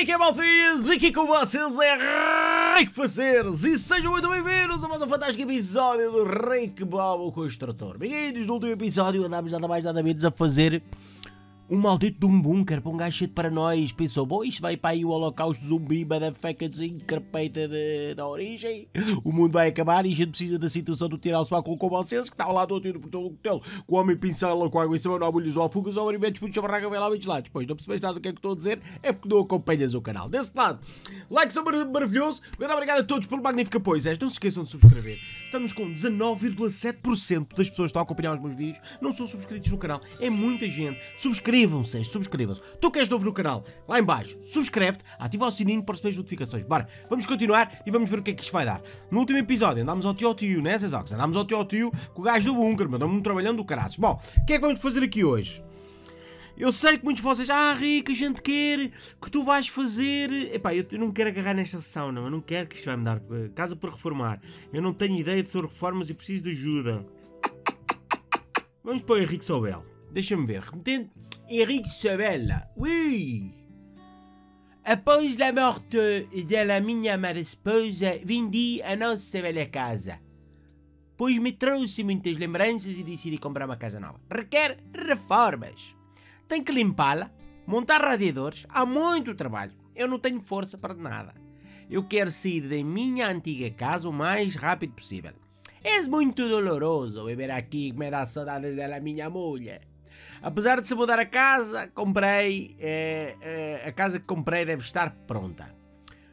é que é, maltinhas? Aqui com vocês é Rick Fazeres e sejam muito bem-vindos a mais um fantástico episódio do Rick Bob, o Construtor. vindos no último episódio andámos nada mais nada menos a fazer um maldito de um bunker para um gajo cheio de paranoias pensou: bom, isto vai para aí o holocausto zumbi, da feca desencarpeita de, da origem, o mundo vai acabar e a gente precisa da situação do tirar o sofá com o Cobalcense, que está ao lado do por todo o cotelo, com o homem pincela com água em cima, não abulhos ou fugas, ou alimentos, futos, barraca, vem lá, lá. Depois não percebes nada do que é que estou a dizer, é porque não acompanhas o canal. Desse lado, like são maravilhoso, muito obrigado a todos pelo magnífico apoio, não se esqueçam de subscrever. Estamos com 19,7% das pessoas que estão a acompanhar os meus vídeos, não são subscritos no canal, é muita gente. Subscreve Subscrevam-se, subscrevam-se. Tu queres novo no canal? Lá embaixo, subscreve-te, ativa o sininho para receber as notificações. Bora, vamos continuar e vamos ver o que é que isto vai dar. No último episódio andámos ao tio ao tio, né, Zezox? Andámos ao tio ao tio com o gajo do bunker, mas andamos trabalhando do caraças. Bom, o que é que vamos fazer aqui hoje? Eu sei que muitos de vocês, ah, Rico, a gente quer que tu vais fazer. Epá, eu, não quero agarrar nesta sessão, não. Eu não quero que isto vai me dar eh, casa para reformar. Eu não tenho ideia de sobre reformas e preciso de ajuda. Vamos para o Henrique Sobel. Deixa-me ver. Repetente. Eric Sevel. Oui! Após a morte da minha amada esposa, vendi a nossa velha casa, pois me trouxe muitas lembranças e decidi comprar uma casa nova. Requer reformas. Tenho que limpá-la, montar radiadores, há muito trabalho. Eu não tenho força para nada. Eu quero sair da minha antiga casa o mais rápido possível. É muito doloroso viver aqui, me dá saudades da minha mulher. Apesar de se mudar a casa, comprei. Eh, eh, a casa que comprei deve estar pronta.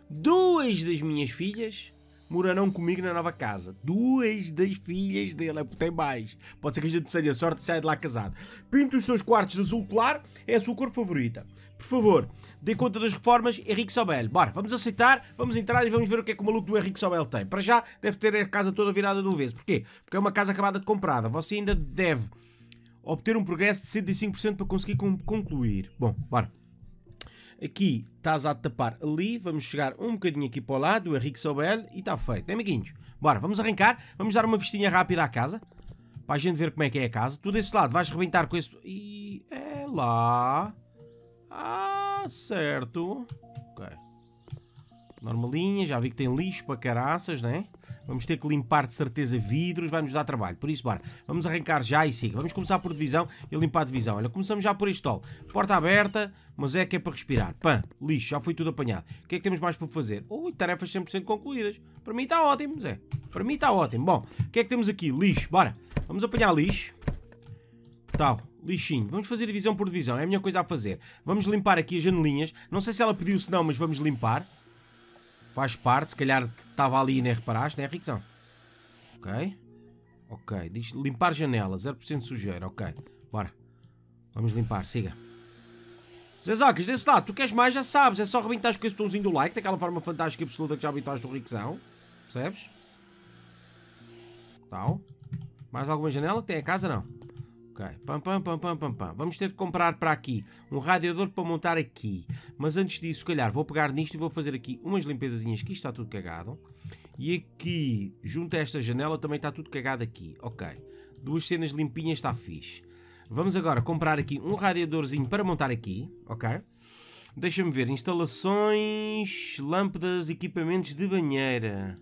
Duas das minhas filhas morarão comigo na nova casa. Duas das filhas dele, é porque tem mais. Pode ser que a gente seja sorte e saia de lá casado. Pinta os seus quartos de azul claro, é a sua cor favorita. Por favor, dê conta das reformas, Henrique Sobel. Bora, vamos aceitar, vamos entrar e vamos ver o que é que o maluco do Henrique Sobel tem. Para já, deve ter a casa toda virada de um vez. Porquê? Porque é uma casa acabada de comprada. Você ainda deve obter um progresso de 105% para conseguir concluir. Bom, bora. Aqui estás a tapar ali, vamos chegar um bocadinho aqui para o lado, o Henrique Sobel, e está feito, é amiguinhos? Bora, vamos arrancar, vamos dar uma vestinha rápida à casa, para a gente ver como é que é a casa. Tu desse lado vais rebentar com esse... E... é lá... Ah, certo... Normalinha, já vi que tem lixo para caraças, né? Vamos ter que limpar de certeza vidros, vai nos dar trabalho. Por isso, bora, vamos arrancar já e siga. Vamos começar por divisão e limpar a divisão. Olha, começamos já por estol. Porta aberta, mas é que é para respirar. Pã, lixo, já foi tudo apanhado. O que é que temos mais para fazer? Ui, tarefas 100% concluídas. Para mim está ótimo, Zé. Para mim está ótimo. Bom, o que é que temos aqui? Lixo, bora. Vamos apanhar lixo. Tal lixinho. Vamos fazer divisão por divisão, é a minha coisa a fazer. Vamos limpar aqui as janelinhas. Não sei se ela pediu se não, mas vamos limpar. Faz parte, se calhar estava ali e nem reparaste, né, rixão, Ok. Ok. Diz limpar janela, 0% sujeira. Ok. Bora. Vamos limpar, siga. Zezocas, desse lado, tu queres mais, já sabes. É só arrebentares com esse tomzinho do like, daquela forma fantástica e absoluta que já habitaste do rixão, Percebes? Tal. Mais alguma janela? Tem a casa, não? Ok, pam, pam, pam, pam, pam, pam. Vamos ter de comprar para aqui um radiador para montar aqui. Mas antes disso, se calhar, vou pegar nisto e vou fazer aqui umas limpezazinhas. Aqui está tudo cagado. E aqui, junto a esta janela, também está tudo cagado aqui. Ok, duas cenas limpinhas está fixe. Vamos agora comprar aqui um radiadorzinho para montar aqui. Ok. Deixa-me ver. Instalações, lâmpadas, equipamentos de banheira.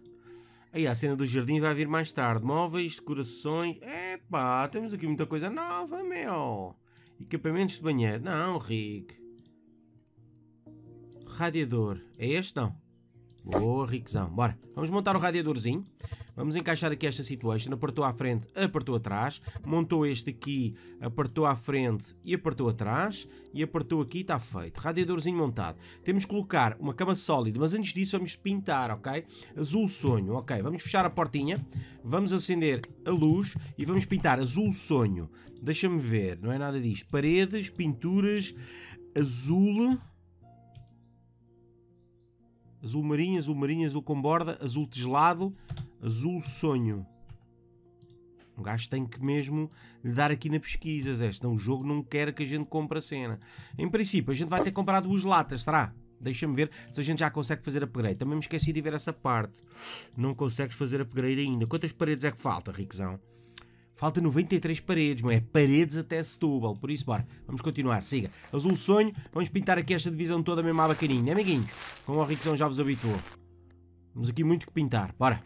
Aí a cena do jardim vai vir mais tarde. Móveis, decorações. Epá, temos aqui muita coisa nova, meu. Equipamentos de banheiro. Não, Rick. Radiador. É este não? Boa, Riquezão. Bora. Vamos montar o radiadorzinho. Vamos encaixar aqui esta situation. Apertou à frente, apertou atrás. Montou este aqui, apertou à frente e apertou atrás. E apertou aqui está feito. Radiadorzinho montado. Temos que colocar uma cama sólida, mas antes disso vamos pintar, ok? Azul sonho, ok. Vamos fechar a portinha. Vamos acender a luz e vamos pintar azul sonho. Deixa-me ver, não é nada disto. Paredes, pinturas, azul Azul marinho, azul marinho, azul com borda, azul Teslado, azul sonho. O gajo tem que mesmo lhe dar aqui na pesquisa, Zé, senão o jogo não quer que a gente compre a cena. Em princípio, a gente vai ter comprado duas latas, será? Deixa-me ver se a gente já consegue fazer upgrade. Também me esqueci de ver essa parte. Não consegues fazer upgrade ainda. Quantas paredes é que falta, Ricozão? Falta 93 paredes, não é? Paredes até Setúbal. Por isso, bora. Vamos continuar. Siga. Azul sonho. Vamos pintar aqui esta divisão toda mesmo à bacaninha, né, amiguinho? Como o Rickson já vos habituou. Temos aqui muito que pintar. Bora.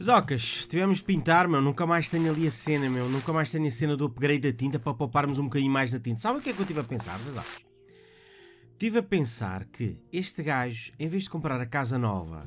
Zocas, tivemos de pintar, meu. Nunca mais tenho ali a cena, meu. Nunca mais tenho a cena do upgrade da tinta para pouparmos um bocadinho mais da tinta. Sabe o que é que eu estive a pensar, Zocas? Estive a pensar que este gajo, em vez de comprar a casa nova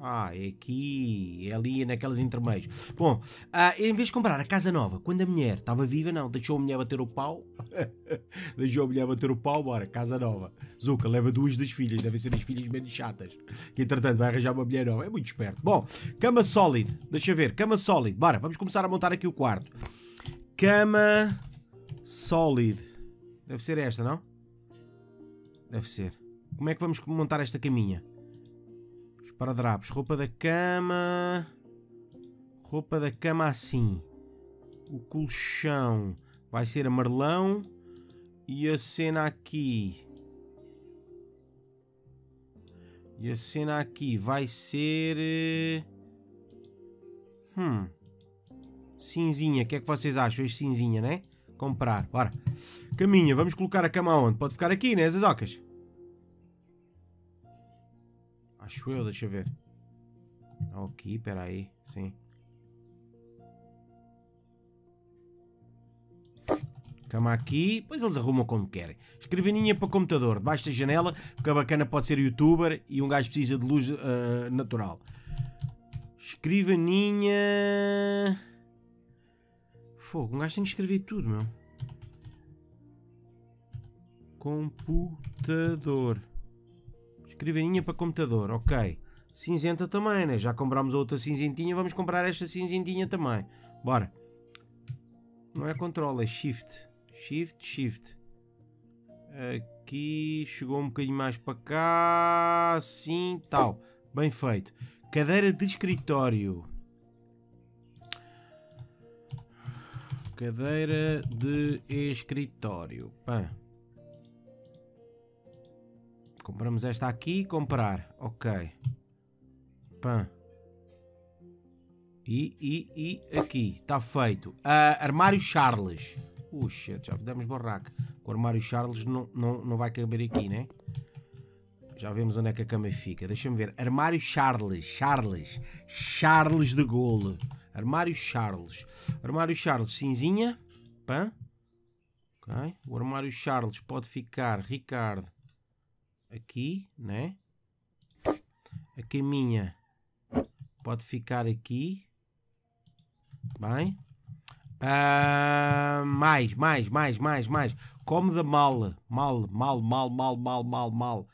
Ah, é aqui, é ali, naquelas intermeios. Bom, uh, em vez de comprar a casa nova, quando a mulher estava viva, não, deixou a mulher bater o pau. deixou a mulher bater o pau, bora, casa nova. Zuka, leva duas das filhas, devem ser as filhas menos chatas. Que entretanto vai arranjar uma mulher nova, é muito esperto. Bom, cama sólida, deixa ver, cama sólida. Bora, vamos começar a montar aqui o quarto. Cama sólida. Deve ser esta, não? Deve ser. Como é que vamos montar esta caminha? Para drapos, Roupa da cama. Roupa da cama assim. O colchão vai ser amarelão. E a cena aqui. E a cena aqui vai ser. Eh, hum. Cinzinha. O que é que vocês acham? Este cinzinha, né? Comprar. Bora. Caminha. Vamos colocar a cama onde? Pode ficar aqui, né, As ocas. Acho eu, deixa eu ver. Ok, peraí, sim. Cama aqui, pois eles arrumam como querem. Escrivaninha para computador, debaixo da janela, porque a bacana pode ser youtuber e um gajo precisa de luz uh, natural. Escrivaninha. Fogo, um gajo tem que escrever tudo, meu. Computador. Escrivaninha para computador, ok. Cinzenta também, né? Já comprámos outra cinzentinha, vamos comprar esta cinzentinha também. Bora. Não é controle, é shift. Shift, shift. Aqui, chegou um bocadinho mais para cá. sim, tal. Bem feito. Cadeira de escritório. Cadeira de escritório. Pã compramos esta aqui, comprar, ok. Pã. E, e, e aqui, está feito. Uh, armário Charles. Puxa, já demos barraca. O armário Charles não, não, não vai caber aqui, né? Já vemos onde é que a cama fica. Deixa-me ver. Armário Charles. Charles. Charles de golo Armário Charles. Armário Charles cinzinha. Pã. ok O armário Charles pode ficar. Ricardo aqui, né? A caminha pode ficar aqui. Bem. Uh, mais, mais, mais, mais, mais. Como da mal. Mal, mal, mal, mal, mal, mal, mal.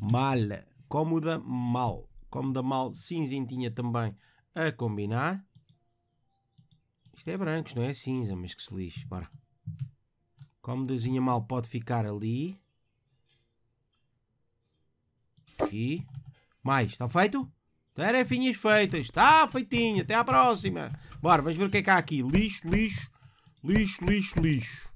Mal. Como da mal. Como da mal cinzentinha também a combinar. Isto é branco, não é cinza, mas que se lixe. Bora. Comodazinha mal pode ficar ali. Aqui. Mais, está feito? Tarefinhas então feitas. Está feitinho. Até à próxima. Bora, vamos ver o que é que há aqui. Lixo, lixo, lixo, lixo, lixo.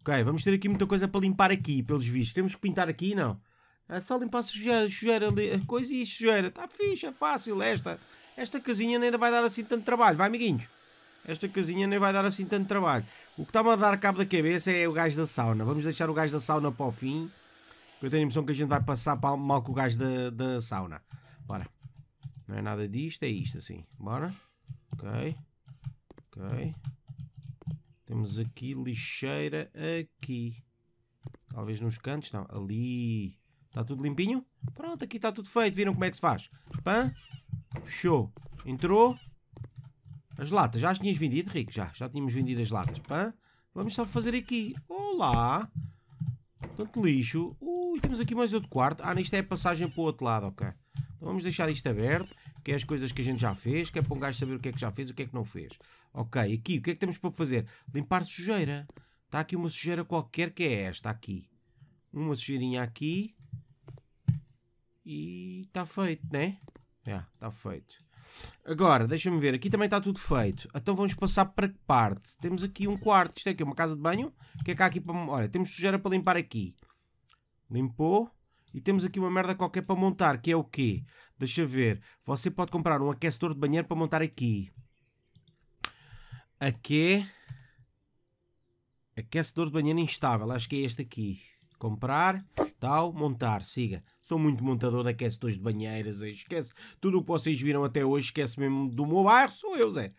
Ok, vamos ter aqui muita coisa para limpar aqui, pelos vistos. Temos que pintar aqui, não? É só limpar sujeira, sujeira ali, coisa e sujeira. Está fixe, é fácil esta. Esta casinha ainda vai dar assim tanto trabalho. Vai, amiguinhos. Esta casinha nem vai dar assim tanto trabalho. O que está-me a dar cabo da cabeça é o gajo da sauna. Vamos deixar o gajo da sauna para o fim. Eu tenho a impressão que a gente vai passar mal com o gás da, da sauna. Bora. Não é nada disto, é isto assim. Bora. Ok. Ok. Temos aqui lixeira aqui. Talvez nos cantos, não. Ali. Está tudo limpinho? Pronto, aqui está tudo feito. Viram como é que se faz? Pã. Fechou. Entrou. As latas, já as tinhas vendido, Rico? Já, já tínhamos vendido as latas. Pã. Vamos só fazer aqui. Olá. Portanto, lixo. Ui, temos aqui mais outro quarto. Ah, isto é a passagem para o outro lado, ok. Então vamos deixar isto aberto, que é as coisas que a gente já fez, que é para um gajo saber o que é que já fez e o que é que não fez. Ok, aqui, o que é que temos para fazer? Limpar sujeira. Está aqui uma sujeira qualquer que é esta, aqui. Uma sujeirinha aqui. E está feito, né? Já, está feito. Agora, deixa-me ver, aqui também está tudo feito. Então vamos passar para que parte? Temos aqui um quarto, isto é aqui, uma casa de banho. O que é que há aqui para... Olha, temos sujeira para limpar aqui. Limpou. E temos aqui uma merda qualquer para montar, que é o quê? Deixa ver. Você pode comprar um aquecedor de banheiro para montar aqui. Aqui. Aquecedor de banheiro instável, acho que é este aqui. Comprar tal, montar, siga. Sou muito montador de aquecedores de banheiras, esquece tudo o que vocês viram até hoje, esquece mesmo do meu bairro, sou eu, Zé.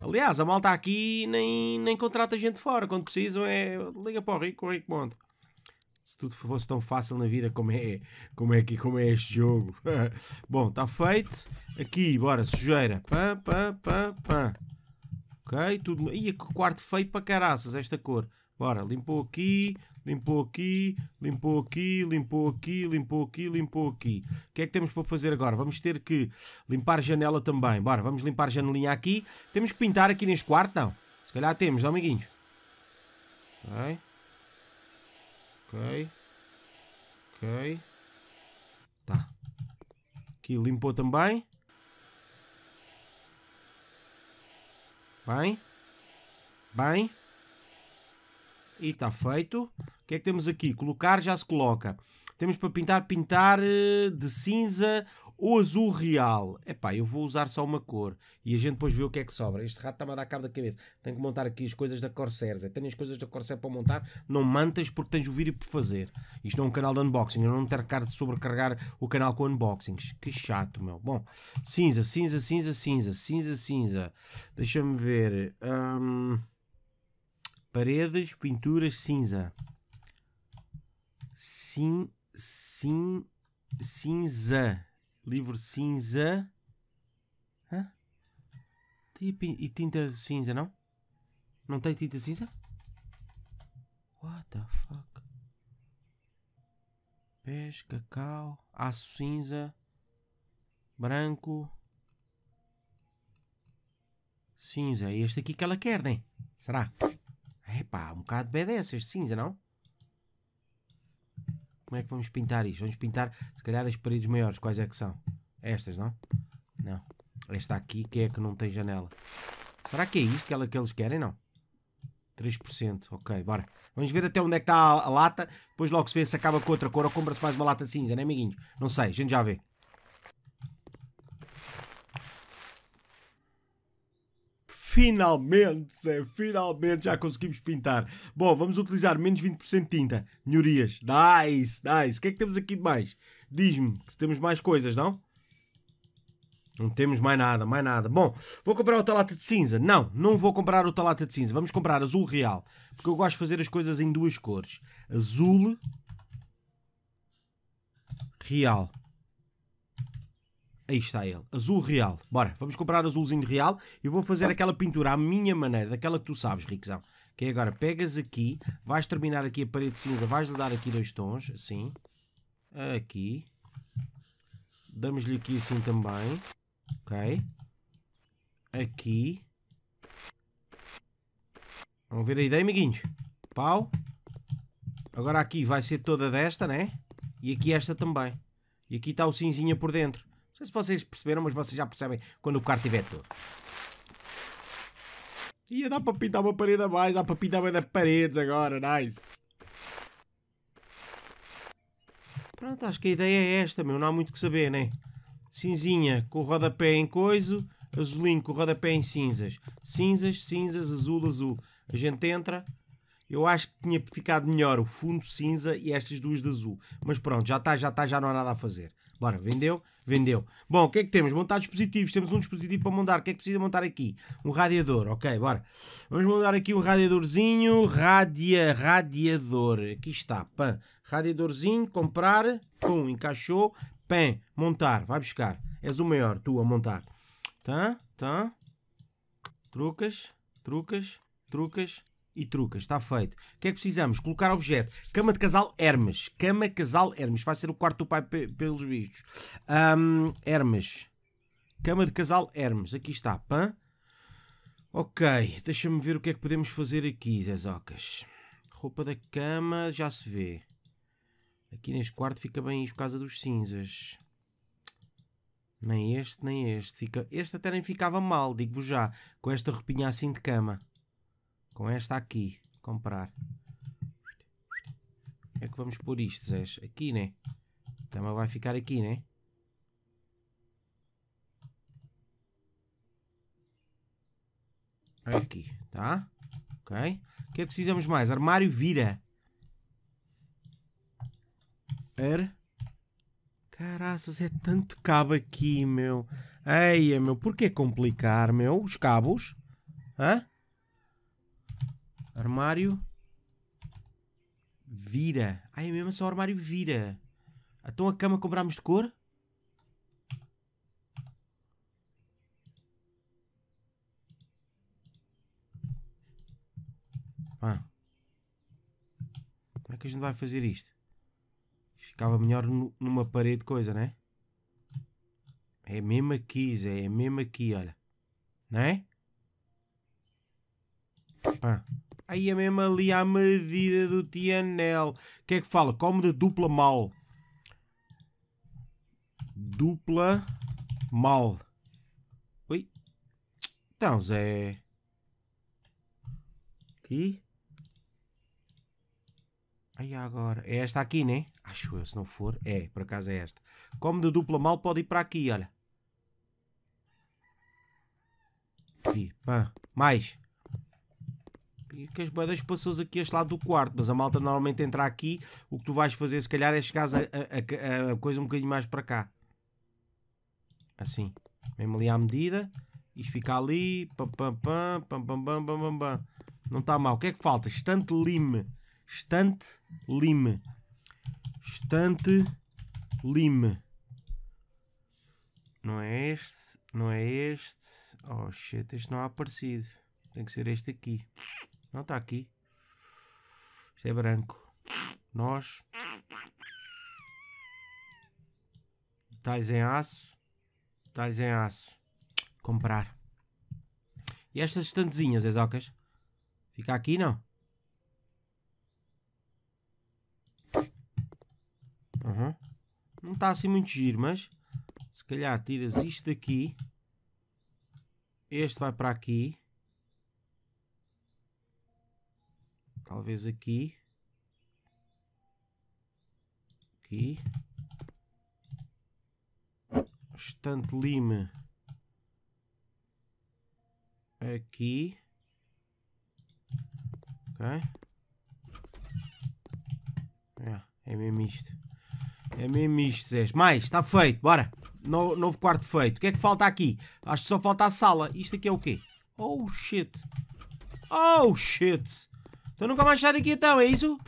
Aliás, a malta aqui nem, nem contrata gente fora, quando precisam é liga para o Rico, o Rico monta. Se tudo fosse tão fácil na vida como é, como é, aqui, como é este jogo. Bom, está feito. Aqui, bora, sujeira. Pã, pã, pã, pã. Ok, tudo. Ih, que quarto feio para caraças esta cor. Bora, limpou aqui, limpou aqui, limpou aqui, limpou aqui, limpou aqui, limpou aqui. O que é que temos para fazer agora? Vamos ter que limpar janela também. Bora, vamos limpar janelinha aqui. Temos que pintar aqui neste quarto, não? Se calhar temos, não, amiguinhos? Ok. Ok. Ok. Tá. Aqui limpou também. Bem. Bem. E está feito. O que é que temos aqui? Colocar já se coloca. Temos para pintar, pintar eh, de cinza ou azul real. Epá, eu vou usar só uma cor. E a gente depois vê o que é que sobra. Este rato está-me a dar cabo da cabeça. Tenho que montar aqui as coisas da Corsair. É, tenho as coisas da Corsair para montar. Não mantas porque tens o vídeo por fazer. Isto não é um canal de unboxing. Eu não tenho quero de sobrecarregar o canal com unboxings. Que chato, meu. Bom, cinza, cinza, cinza, cinza, cinza, cinza. Deixa-me ver. Hum... Paredes, pinturas, cinza. sim cin, cinza. Livro cinza. Hã? E tinta cinza, não? Não tem tinta cinza? What the fuck? Pés, cacau, aço cinza, branco, cinza. E este aqui que ela quer, nem? Né? Será? Epá, um bocado b dessas cinza, não? Como é que vamos pintar isto? Vamos pintar, se calhar, as paredes maiores. Quais é que são? Estas, não? Não. Esta aqui, que é que não tem janela. Será que é isto que, ela, que eles querem, não? 3%, ok, bora. Vamos ver até onde é que está a, a lata. Depois logo se vê se acaba com outra cor ou compra-se mais uma lata cinza, é, amiguinhos? Não sei, a gente já vê. Finalmente, Zé, finalmente já conseguimos pintar. Bom, vamos utilizar menos 20% de tinta. Melhorias. Nice, nice. O que é que temos aqui de mais? Diz-me que temos mais coisas, não? Não temos mais nada, mais nada. Bom, vou comprar outra lata de cinza. Não, não vou comprar outra lata de cinza. Vamos comprar azul real. Porque eu gosto de fazer as coisas em duas cores. Azul real. Aí está ele, azul real. Bora, vamos comprar azulzinho real e vou fazer aquela pintura à minha maneira, daquela que tu sabes, Rickzão. Que é agora, pegas aqui, vais terminar aqui a parede cinza, vais-lhe dar aqui dois tons, assim. Aqui. Damos-lhe aqui assim também. Ok. Aqui. Vão ver a ideia, amiguinhos. Pau. Agora aqui vai ser toda desta, né? E aqui esta também. E aqui está o cinzinha por dentro. Não sei se vocês perceberam, mas vocês já percebem quando o quarto estiver todo. Ia dar para pintar uma parede a mais, dá para pintar uma das paredes agora, nice. Pronto, acho que a ideia é esta, meu, não há muito que saber, né? Cinzinha com o rodapé em coiso, azulinho com o rodapé em cinzas. Cinzas, cinzas, azul, azul. A gente entra. Eu acho que tinha ficado melhor o fundo cinza e estas duas de azul. Mas pronto, já está, já está, já não há nada a fazer. Bora, vendeu? Vendeu. Bom, o que é que temos? Montar dispositivos. Temos um dispositivo para montar. O que é que precisa montar aqui? Um radiador. Ok, bora. Vamos montar aqui um radiadorzinho. Radia, radiador. Aqui está. Pã. Radiadorzinho. Comprar. Pum. Encaixou. Pã. Montar. Vai buscar. És o maior. Tu a montar. Tá? Tá? Trucas. Trucas. Trucas e truca, está feito. O que é que precisamos? Colocar objeto. Cama de casal Hermes. Cama casal Hermes. Vai ser o quarto do pai pelos vistos. Um, Hermes. Cama de casal Hermes. Aqui está. Pã. Ok, deixa-me ver o que é que podemos fazer aqui, Zezocas. Roupa da cama, já se vê. Aqui neste quarto fica bem isso por causa dos cinzas. Nem este, nem este. Fica... Este até nem ficava mal, digo-vos já. Com esta roupinha assim de cama. Com esta aqui. Comprar. É que vamos pôr isto, Zé. Aqui, né? A cama vai ficar aqui, né? Aqui, tá? Ok. O que é que precisamos mais? Armário vira. Ar. Caraças, é tanto cabo aqui, meu. Eia, meu, por que complicar, meu? Os cabos? Hã? Armário. Vira. Ai, é mesmo só o armário vira. Então a cama comprámos de cor? Pá. Ah. Como é que a gente vai fazer isto? Ficava melhor numa parede coisa, né? É mesmo aqui, Zé. É mesmo aqui, olha. Né? Pá. Aí é mesmo ali à medida do Tianel. O que é que fala? Come de dupla mal. Dupla mal. oi Então, Zé. Aqui. Aí agora. É esta aqui, né? Acho eu, se não for. É, por acaso é esta. Como de dupla mal pode ir para aqui, olha. Aqui, Pã. Mais que as boas passou aqui este lado do quarto, mas a malta normalmente entra aqui. O que tu vais fazer, se calhar, é chegar a, a, a, a, coisa um bocadinho mais para cá. Assim, mesmo ali à medida. Isto fica ali. Pam, pam, pam, pam, pam, pam, pam, pam. Não está mal. O que é que falta? Estante lime. Estante lime. Estante lime. Não é este? Não é este? Oh shit, este não há aparecido. Tem que ser este aqui. Não está aqui. Isto é branco. Nós. Detalhes em aço. Detalhes em aço. Comprar. E estas estantezinhas, exocas? Fica aqui, não? Uhum. Não está assim muito giro, mas... Se calhar tiras isto daqui. Este vai para aqui. Talvez aqui. Aqui. Estante lime. Aqui. Ok. É, é mesmo isto. É mesmo isto, Zé. Mais, está feito, bora. No, novo quarto feito. O que é que falta aqui? Acho que só falta a sala. Isto aqui é o quê? Oh shit. Oh shit. Tô nunca mais sai daqui, então, é isso?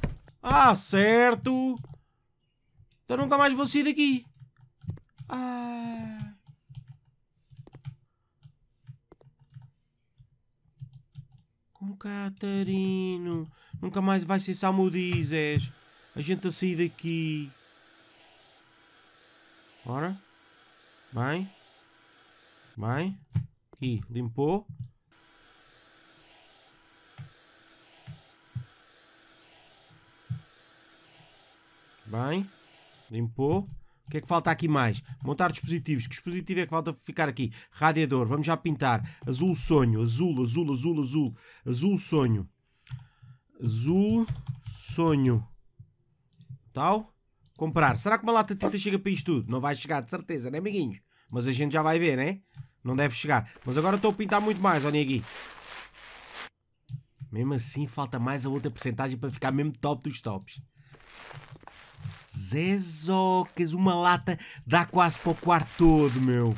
Ah, certo. Então nunca mais vou sair daqui. Ah. Com Catarino. Nunca mais vai ser Samudizes. A gente a sair daqui. Ora. Bem. Bem. Aqui, limpou. Bem, limpou. O que é que falta aqui mais? Montar dispositivos. Que dispositivo é que falta ficar aqui? Radiador, vamos já pintar. Azul sonho, azul, azul, azul, azul. Azul sonho. Azul sonho. Tal? Comprar. Será que uma lata de tinta chega para isto tudo? Não vai chegar, de certeza, né, amiguinho Mas a gente já vai ver, né? Não deve chegar. Mas agora estou a pintar muito mais, olha aqui. Mesmo assim, falta mais a outra porcentagem para ficar mesmo top dos tops. Zezocas, uma lata dá quase para o quarto todo, meu.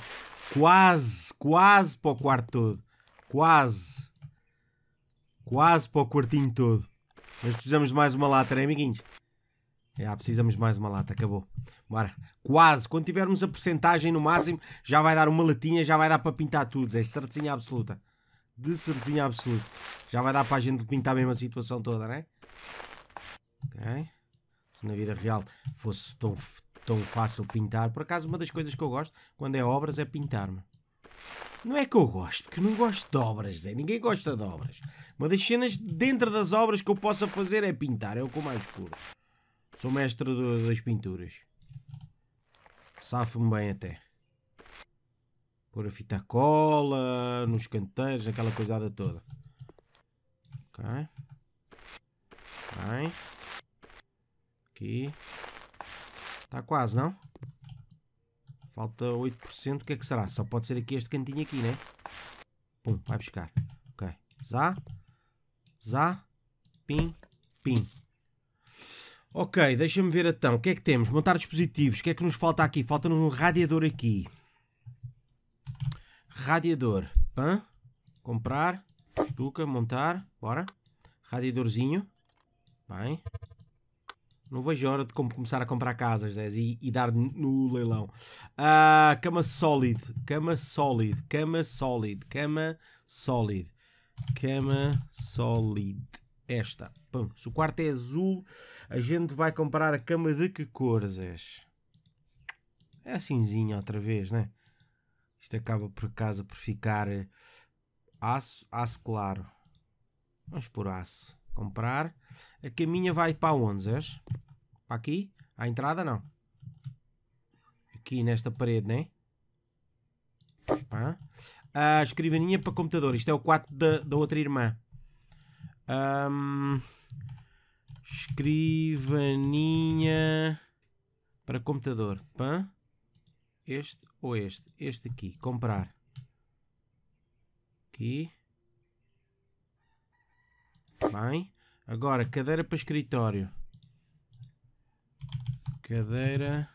Quase, quase para o quarto todo. Quase. Quase para o quartinho todo. Mas precisamos de mais uma lata, né, amiguinhos? É, precisamos de mais uma lata, acabou. Bora. Quase. Quando tivermos a porcentagem no máximo, já vai dar uma latinha, já vai dar para pintar tudo, É Certezinha absoluta. De certezinha absoluta. Já vai dar para a gente pintar mesmo a situação toda, né? Ok se na vida real fosse tão, tão fácil pintar. Por acaso, uma das coisas que eu gosto quando é obras é pintar-me. Não é que eu gosto, porque eu não gosto de obras, Zé. Ninguém gosta de obras. Uma das cenas dentro das obras que eu possa fazer é pintar. É o que eu mais escuro. Sou mestre do, das pinturas. Safo-me bem até. Pôr a fita cola, nos canteiros, aquela coisada toda. Ok. Ok aqui. Está quase, não? Falta 8%. O que é que será? Só pode ser aqui este cantinho aqui, né? Pum, vai buscar. Ok. Zá. Zá. Pim. Pim. Ok, deixa-me ver então. O que é que temos? Montar dispositivos. O que é que nos falta aqui? Falta-nos um radiador aqui. Radiador. Pã. Comprar. Tuca. Montar. Bora. Radiadorzinho. Bem. Não vejo a hora de como começar a comprar casas, Zé, e, e, dar no leilão. Uh, cama solid, cama solid, cama solid, cama solid, cama solid. Esta. Pum. Se o quarto é azul, a gente vai comprar a cama de que cores É cinzinha outra vez, né? Isto acaba por casa por ficar eh, aço, aço claro. Vamos por aço. Comprar. A caminha vai para onde, Zés? Para aqui? À entrada, não. Aqui nesta parede, né? Pá. A escrivaninha para computador. Isto é o quarto da, da outra irmã. Um, escrivaninha para computador. Pã. Este ou este? Este aqui. Comprar. Aqui. Bem, agora cadeira para escritório. Cadeira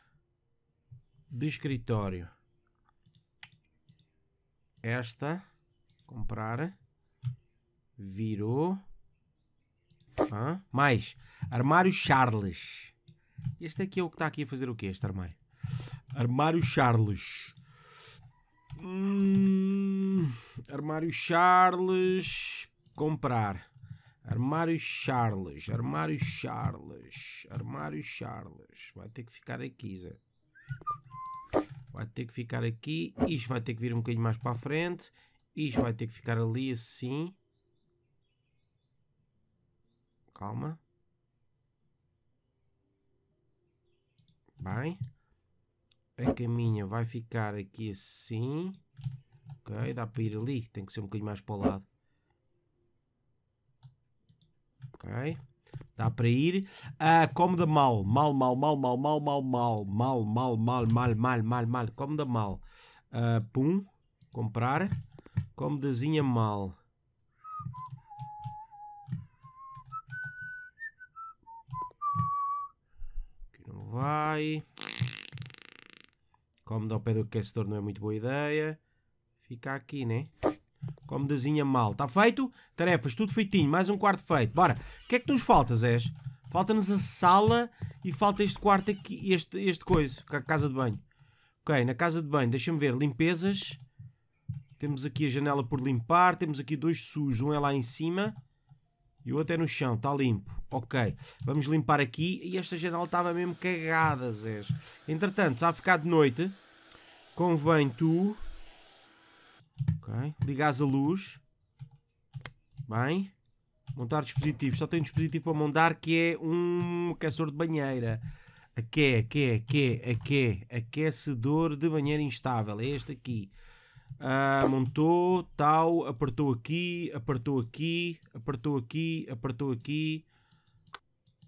de escritório. Esta, comprar, virou. mais, armário Charles. Este aqui é o que está aqui a fazer o quê, este armário? Armário Charles. Hum, armário Charles. Comprar. Armário Charles, armário Charles, armário Charles. Vai ter que ficar aqui, Zé. Vai ter que ficar aqui. Isto vai ter que vir um bocadinho mais para a frente. Isto vai ter que ficar ali assim. Calma. Bem. A caminha vai ficar aqui assim. Ok, dá para ir ali. Tem que ser um bocadinho mais para o lado. ok? Dá para ir. Uh, ah, da mal. Mal, mal, mal, mal, mal, mal, mal, mal, mal, mal, mal, mal, mal, mal. Cómoda mal. Uh, pum. Comprar. Comodazinha mal. Aqui não vai. Cómoda ao pé do aquecedor não é muito boa ideia. Fica aqui, né? Como mal. Está feito? Tarefas, tudo feitinho. Mais um quarto feito. Bora. O que é que nos falta, Zés? Falta-nos a sala e falta este quarto aqui, este, este coisa, a casa de banho. Ok, na casa de banho, deixa-me ver, limpezas. Temos aqui a janela por limpar, temos aqui dois sujos, um é lá em cima e o outro é no chão, está limpo. Ok, vamos limpar aqui e esta janela estava mesmo cagada, Zés. Entretanto, já a ficar de noite, convém tu ligar Ligás a luz. Bem. Montar dispositivos. Só tenho um dispositivo para montar que é um aquecedor de banheira. Aque, aque, aque, aque. Aquecedor de banheira instável. É este aqui. Uh, montou, tal, apertou aqui, apertou aqui, apertou aqui, apertou aqui,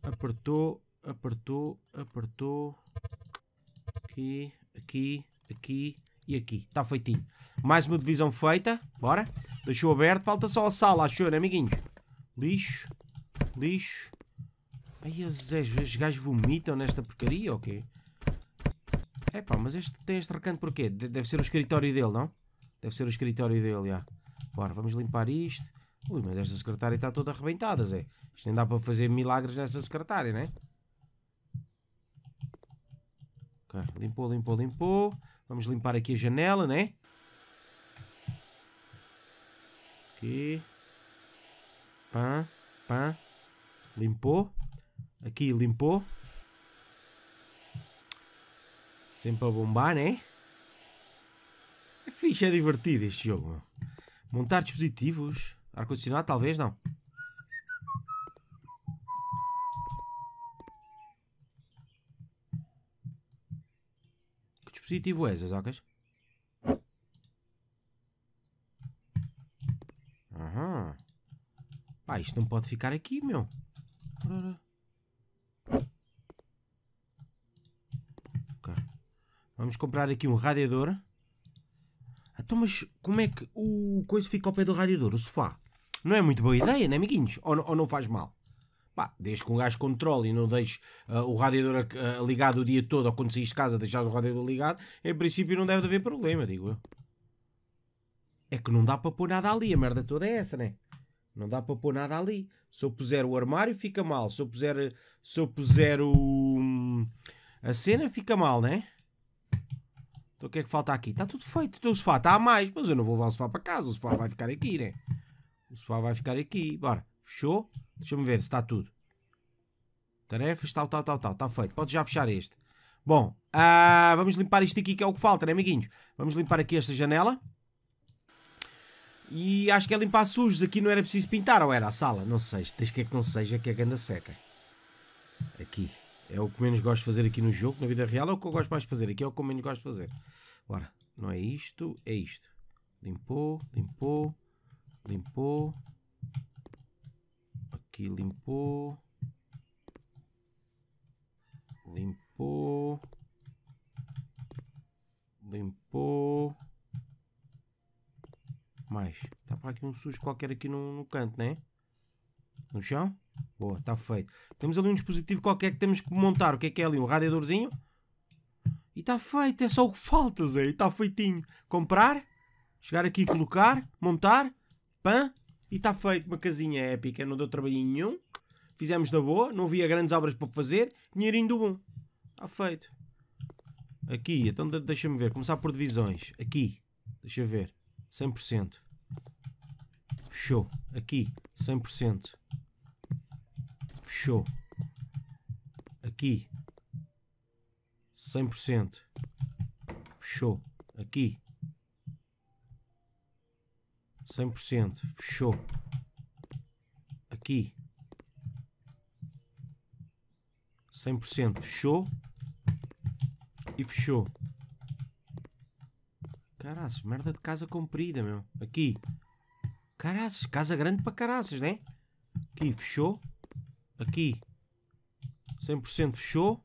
apertou, apertou, apertou, aqui, aqui, aqui, e aqui. Está feitinho. Mais uma divisão feita. Bora. Deixou aberto. Falta só a sala, acho eu, né, amiguinhos? Lixo. Lixo. Aí os, os gajos vomitam nesta porcaria ou okay. quê? Epá, mas este tem este recanto porquê? Deve ser o escritório dele, não? Deve ser o escritório dele, já. Bora, vamos limpar isto. Ui, mas esta secretária está toda arrebentada, Zé. Isto nem dá para fazer milagres nessa secretária, não é? Ok, limpou, limpou, limpou. Vamos limpar aqui a janela, né? Aqui. Pã, pã. Limpou. Aqui, limpou. Sempre a bombar, né? É fixe, é divertido este jogo. Montar dispositivos. Ar-condicionado, talvez, não. dispositivo essas, ok? Aham. Ah, isto não pode ficar aqui, meu. Ora, Vamos comprar aqui um radiador. Ah, então, mas como é que o coisa fica ao pé do radiador, o sofá? Não é muito boa ideia, né, amiguinhos? Ou, ou não faz mal? Bah, desde que um gajo controle e não deixe uh, o radiador uh, ligado o dia todo, ou quando saís de casa deixares o radiador ligado, em princípio não deve haver problema, digo eu. É que não dá para pôr nada ali, a merda toda é essa, né? Não dá para pôr nada ali. Se eu puser o armário, fica mal. Se eu puser, se eu puser o... a cena, fica mal, né? Então o que é que falta aqui? Está tudo feito. Então, o sofá está a mais, mas eu não vou levar o sofá para casa. O sofá vai ficar aqui, né? O sofá vai ficar aqui. Bora. Fechou? Deixa-me ver se está tudo. Tarefas, tal, tal, tal, tal. Está feito. Podes já fechar este. Bom, ah, vamos limpar isto aqui que é o que falta, né, amiguinhos? Vamos limpar aqui esta janela. E acho que é limpar sujos. Aqui não era preciso pintar, ou era a sala? Não sei. Tens que é que não seja, que é que anda seca. Aqui. É o que menos gosto de fazer aqui no jogo, na vida real. É o que eu gosto mais de fazer. Aqui é o que eu menos gosto de fazer. Ora, não é isto, é isto. Limpou, limpou, limpou, aqui, limpou. Limpou. Limpou. Mais. Está para aqui um sujo qualquer aqui no, no canto, né? No chão? Boa, está feito. Temos ali um dispositivo qualquer que temos que montar. O que é que é ali? Um radiadorzinho? E está feito. É só o que falta, Zé. Está feitinho. Comprar. Chegar aqui, colocar. Montar. Pã. E está feito uma casinha épica, não deu trabalho nenhum. Fizemos da boa, não havia grandes obras para fazer. Dinheirinho do bom. Está feito. Aqui, então deixa-me ver. Começar por divisões. Aqui, deixa ver. 100%. Fechou. Aqui, 100%. Fechou. Aqui, 100%. Fechou. Aqui, 100%, fechou. Aqui. 100%, fechou. E fechou. Caraças, merda de casa comprida, meu. Aqui. Caraças, casa grande para caraças, né? Aqui, fechou. Aqui. 100% fechou.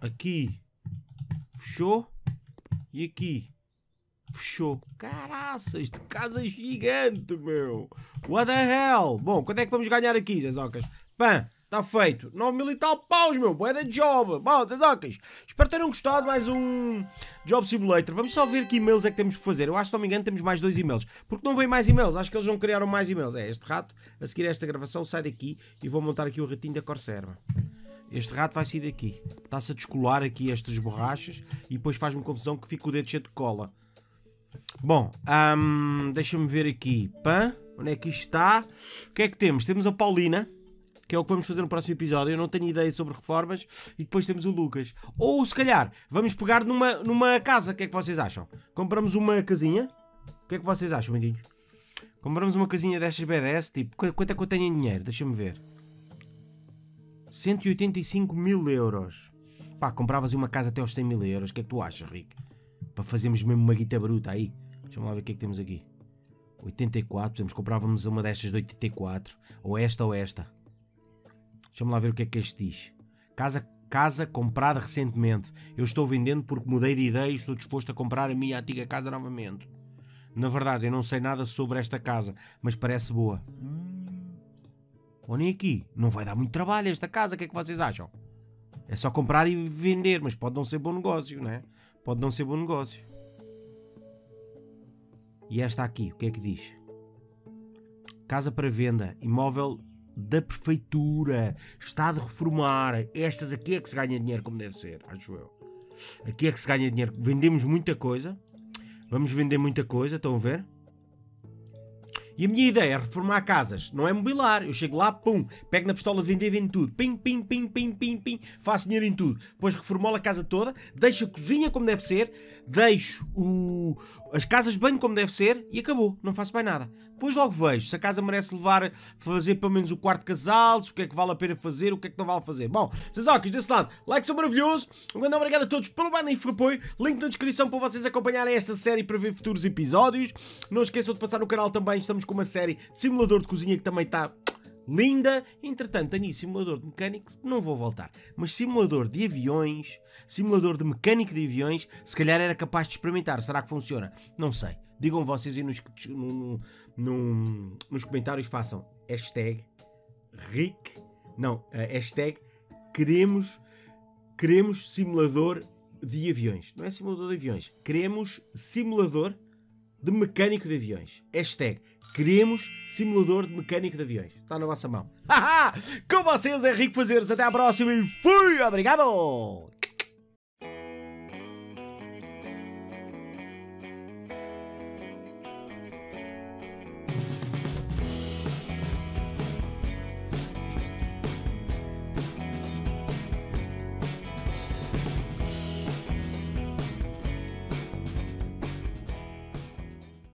Aqui. Fechou. E aqui puxou. Caraças, de casa gigante, meu. What the hell? Bom, quanto é que vamos ganhar aqui, Zezocas? Pã, está feito. 9 mil e tal paus, meu. Boa da job. Bom, Zezocas, espero terem gostado mais um Job Simulator. Vamos só ver que e-mails é que temos que fazer. Eu acho, se não me engano, temos mais dois e-mails. Porque não vem mais e-mails. Acho que eles não criaram mais e-mails. É, este rato, a seguir a esta gravação, sai daqui e vou montar aqui o ratinho da Corserva. este rato vai sair daqui. Está-se a descolar aqui estas borrachas e depois faz-me confusão que fica o dedo cheio de cola. Bom, um, deixa-me ver aqui. Pã, onde é que isto está? O que é que temos? Temos a Paulina, que é o que vamos fazer no próximo episódio. Eu não tenho ideia sobre reformas. E depois temos o Lucas. Ou se calhar, vamos pegar numa, numa casa. O que é que vocês acham? Compramos uma casinha. O que é que vocês acham, amiguinhos? Compramos uma casinha destas BDS. Tipo, quanto é que eu tenho em dinheiro? Deixa-me ver. 185 mil euros. Pá, compravas uma casa até aos 100 mil euros. O que é que tu achas, Rico? para fazermos mesmo uma guita bruta aí. Deixa-me lá ver o que é que temos aqui. 84, temos comprávamos uma destas de 84, ou esta ou esta. Deixa-me lá ver o que é que este diz. Casa, casa comprada recentemente. Eu estou vendendo porque mudei de ideia e estou disposto a comprar a minha antiga casa novamente. Na verdade, eu não sei nada sobre esta casa, mas parece boa. Hum. Olhem aqui, não vai dar muito trabalho esta casa, o que é que vocês acham? É só comprar e vender, mas pode não ser bom negócio, não é? pode não ser bom negócio. E esta aqui, o que é que diz? Casa para venda, imóvel da prefeitura, está de reformar. Estas aqui é que se ganha dinheiro como deve ser, acho eu. Aqui é que se ganha dinheiro. Vendemos muita coisa. Vamos vender muita coisa, estão a ver? E a minha ideia é reformar casas, não é mobilar. Eu chego lá, pum, pego na pistola de vender e vendo tudo. Pim, pim, pim, pim, pim, pim, faço dinheiro em tudo. Depois reformolo a casa toda, deixo a cozinha como deve ser, deixo o... as casas de banho como deve ser e acabou. Não faço mais nada. Depois logo vejo se a casa merece levar, fazer pelo menos o quarto casal, o que é que vale a pena fazer, o que é que não vale fazer. Bom, Sazokis, desse lado, like são maravilhoso. Um grande obrigado a todos pelo magnífico apoio. Link na descrição para vocês acompanharem esta série para ver futuros episódios. Não esqueçam de passar no canal também, estamos com uma série de simulador de cozinha que também está linda. Entretanto, tenho simulador de mecânicos que não vou voltar. Mas simulador de aviões, simulador de mecânico de aviões, se calhar era capaz de experimentar. Será que funciona? Não sei. Digam vocês aí nos, no, no, nos comentários, façam hashtag Rick. Não, eh, hashtag queremos, queremos simulador de aviões. Não é simulador de aviões. Queremos simulador de mecânico de aviões. Hashtag queremos simulador de mecânico de aviões. Está na vossa mão. Com vocês, Henrique Fazeres. Até à próxima e fui! Obrigado!